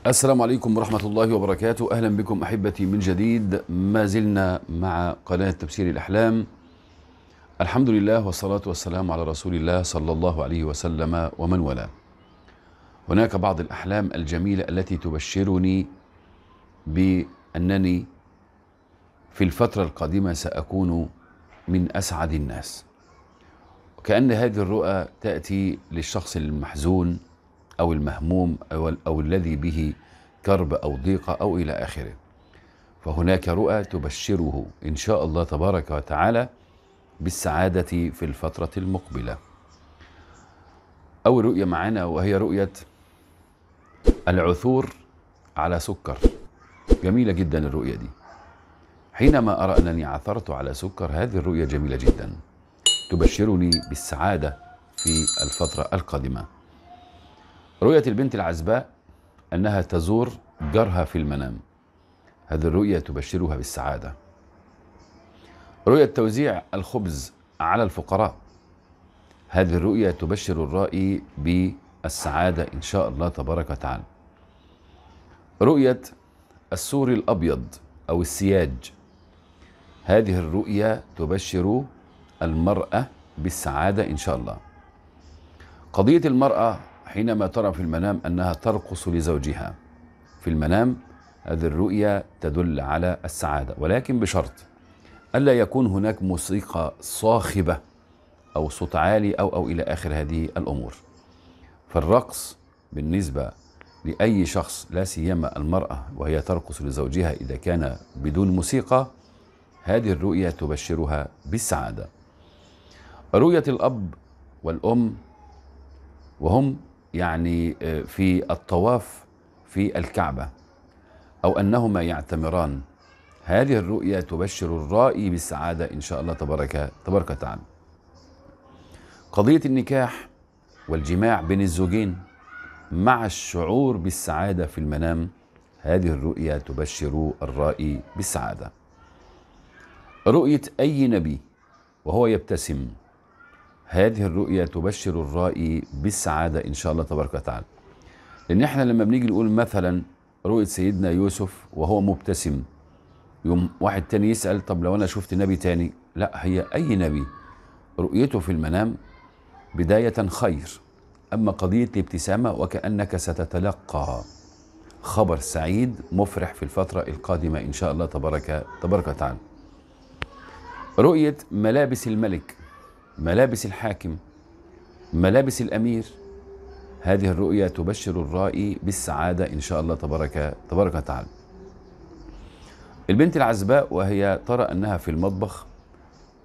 السلام عليكم ورحمة الله وبركاته أهلا بكم أحبتي من جديد ما زلنا مع قناة تفسير الأحلام الحمد لله والصلاة والسلام على رسول الله صلى الله عليه وسلم ومن والاه هناك بعض الأحلام الجميلة التي تبشرني بأنني في الفترة القادمة سأكون من أسعد الناس وكأن هذه الرؤى تأتي للشخص المحزون أو المهموم أو, أو الذي به كرب أو ضيقة أو إلى آخره فهناك رؤى تبشره إن شاء الله تبارك وتعالى بالسعادة في الفترة المقبلة أول رؤية معنا وهي رؤية العثور على سكر جميلة جدا الرؤية دي حينما أرى أنني عثرت على سكر هذه الرؤية جميلة جدا تبشرني بالسعادة في الفترة القادمة رؤية البنت العزباء أنها تزور جارها في المنام هذه الرؤية تبشرها بالسعادة رؤية توزيع الخبز على الفقراء هذه الرؤية تبشر الرائي بالسعادة إن شاء الله تبارك وتعالى رؤية السور الأبيض أو السياج هذه الرؤية تبشر المرأة بالسعادة إن شاء الله قضية المرأة حينما ترى في المنام أنها ترقص لزوجها في المنام هذه الرؤية تدل على السعادة ولكن بشرط ألا يكون هناك موسيقى صاخبة أو صوت عالي أو أو إلى آخر هذه الأمور فالرقص بالنسبة لأي شخص لا سيما المرأة وهي ترقص لزوجها إذا كان بدون موسيقى هذه الرؤية تبشرها بالسعادة رؤية الأب والأم وهم يعني آه، في الطواف في الكعبة أو أنهما يعتمران هذه الرؤيا تبشر الرائي بالسعادة إن شاء الله تبارك تبارك وتعالى قضية النكاح والجماع بين الزوجين مع الشعور بالسعادة في المنام هذه الرؤيا تبشر الرائي بالسعادة رؤية أي نبي وهو يبتسم هذه الرؤية تبشر الرائي بالسعادة إن شاء الله تبارك وتعالى لأن إحنا لما بنيجي نقول مثلا رؤية سيدنا يوسف وهو مبتسم يوم واحد تاني يسأل طب لو أنا شفت نبي تاني لا هي أي نبي رؤيته في المنام بداية خير أما قضية الابتسامة وكأنك ستتلقى خبر سعيد مفرح في الفترة القادمة إن شاء الله تبارك تبارك وتعالى رؤية ملابس الملك ملابس الحاكم ملابس الأمير هذه الرؤية تبشر الرائي بالسعادة إن شاء الله تبارك تبارك وتعالى البنت العزباء وهي ترى أنها في المطبخ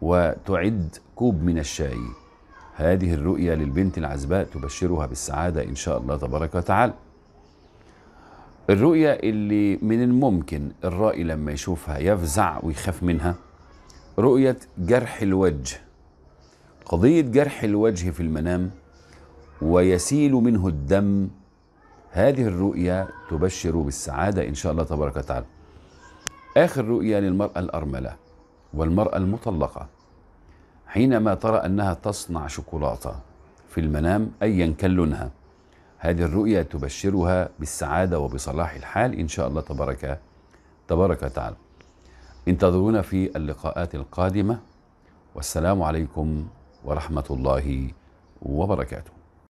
وتعد كوب من الشاي هذه الرؤية للبنت العزباء تبشرها بالسعادة إن شاء الله تبارك وتعالى الرؤية اللي من الممكن الرائي لما يشوفها يفزع ويخاف منها رؤية جرح الوجه قضية جرح الوجه في المنام ويسيل منه الدم هذه الرؤية تبشر بالسعادة إن شاء الله تبارك وتعالى آخر رؤية للمرأة الأرملة والمرأة المطلقة حينما ترى أنها تصنع شوكولاتة في المنام أيا كان لونها هذه الرؤية تبشرها بالسعادة وبصلاح الحال إن شاء الله تبارك تبارك وتعالى انتظرونا في اللقاءات القادمة والسلام عليكم ورحمه الله وبركاته